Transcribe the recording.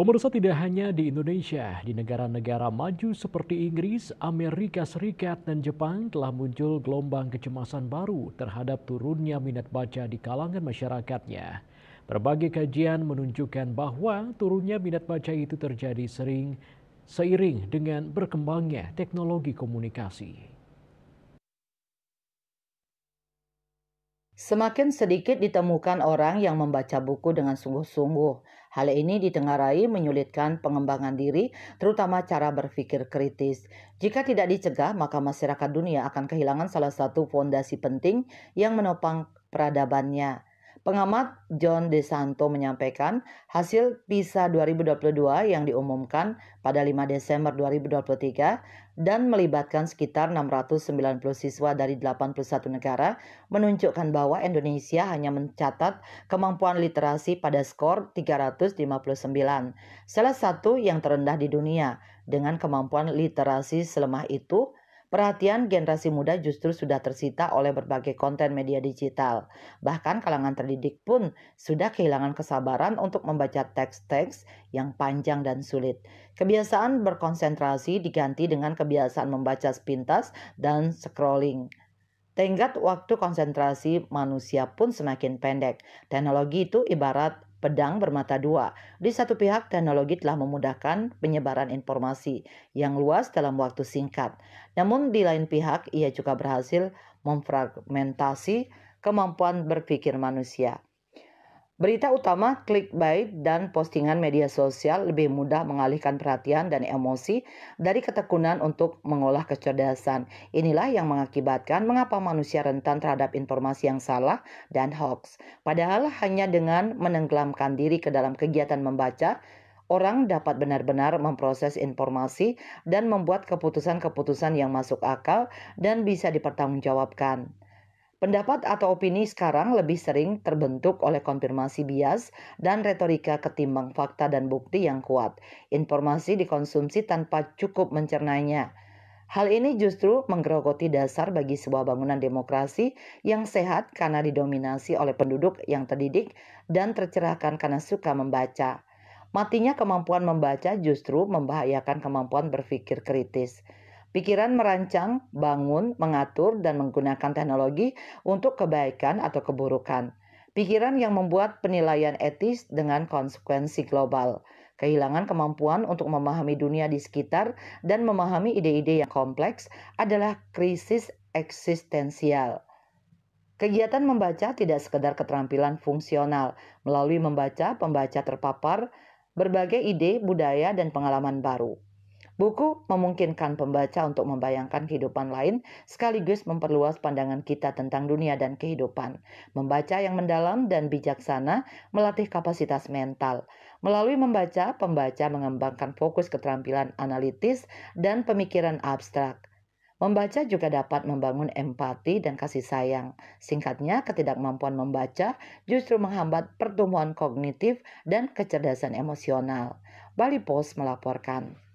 Pemirsa tidak hanya di Indonesia, di negara-negara maju seperti Inggris, Amerika Serikat, dan Jepang telah muncul gelombang kecemasan baru terhadap turunnya minat baca di kalangan masyarakatnya. Berbagai kajian menunjukkan bahwa turunnya minat baca itu terjadi sering seiring dengan berkembangnya teknologi komunikasi. Semakin sedikit ditemukan orang yang membaca buku dengan sungguh-sungguh. Hal ini ditengarai menyulitkan pengembangan diri, terutama cara berpikir kritis. Jika tidak dicegah, maka masyarakat dunia akan kehilangan salah satu fondasi penting yang menopang peradabannya. Pengamat John DeSanto menyampaikan hasil PISA 2022 yang diumumkan pada 5 Desember 2023 dan melibatkan sekitar 690 siswa dari 81 negara menunjukkan bahwa Indonesia hanya mencatat kemampuan literasi pada skor 359, salah satu yang terendah di dunia dengan kemampuan literasi selemah itu Perhatian generasi muda justru sudah tersita oleh berbagai konten media digital. Bahkan kalangan terdidik pun sudah kehilangan kesabaran untuk membaca teks-teks yang panjang dan sulit. Kebiasaan berkonsentrasi diganti dengan kebiasaan membaca sepintas dan scrolling. Tenggat waktu konsentrasi manusia pun semakin pendek. Teknologi itu ibarat pedang bermata dua. Di satu pihak, teknologi telah memudahkan penyebaran informasi yang luas dalam waktu singkat. Namun di lain pihak, ia juga berhasil memfragmentasi kemampuan berpikir manusia. Berita utama, clickbait, dan postingan media sosial lebih mudah mengalihkan perhatian dan emosi dari ketekunan untuk mengolah kecerdasan. Inilah yang mengakibatkan mengapa manusia rentan terhadap informasi yang salah dan hoax. Padahal hanya dengan menenggelamkan diri ke dalam kegiatan membaca, orang dapat benar-benar memproses informasi dan membuat keputusan-keputusan yang masuk akal dan bisa dipertanggungjawabkan. Pendapat atau opini sekarang lebih sering terbentuk oleh konfirmasi bias dan retorika ketimbang fakta dan bukti yang kuat. Informasi dikonsumsi tanpa cukup mencernanya. Hal ini justru menggerogoti dasar bagi sebuah bangunan demokrasi yang sehat karena didominasi oleh penduduk yang terdidik dan tercerahkan karena suka membaca. Matinya kemampuan membaca justru membahayakan kemampuan berpikir kritis. Pikiran merancang, bangun, mengatur, dan menggunakan teknologi untuk kebaikan atau keburukan. Pikiran yang membuat penilaian etis dengan konsekuensi global. Kehilangan kemampuan untuk memahami dunia di sekitar dan memahami ide-ide yang kompleks adalah krisis eksistensial. Kegiatan membaca tidak sekedar keterampilan fungsional. Melalui membaca, pembaca terpapar berbagai ide, budaya, dan pengalaman baru. Buku memungkinkan pembaca untuk membayangkan kehidupan lain sekaligus memperluas pandangan kita tentang dunia dan kehidupan. Membaca yang mendalam dan bijaksana melatih kapasitas mental. Melalui membaca, pembaca mengembangkan fokus keterampilan analitis dan pemikiran abstrak. Membaca juga dapat membangun empati dan kasih sayang. Singkatnya, ketidakmampuan membaca justru menghambat pertumbuhan kognitif dan kecerdasan emosional. Bali Post melaporkan.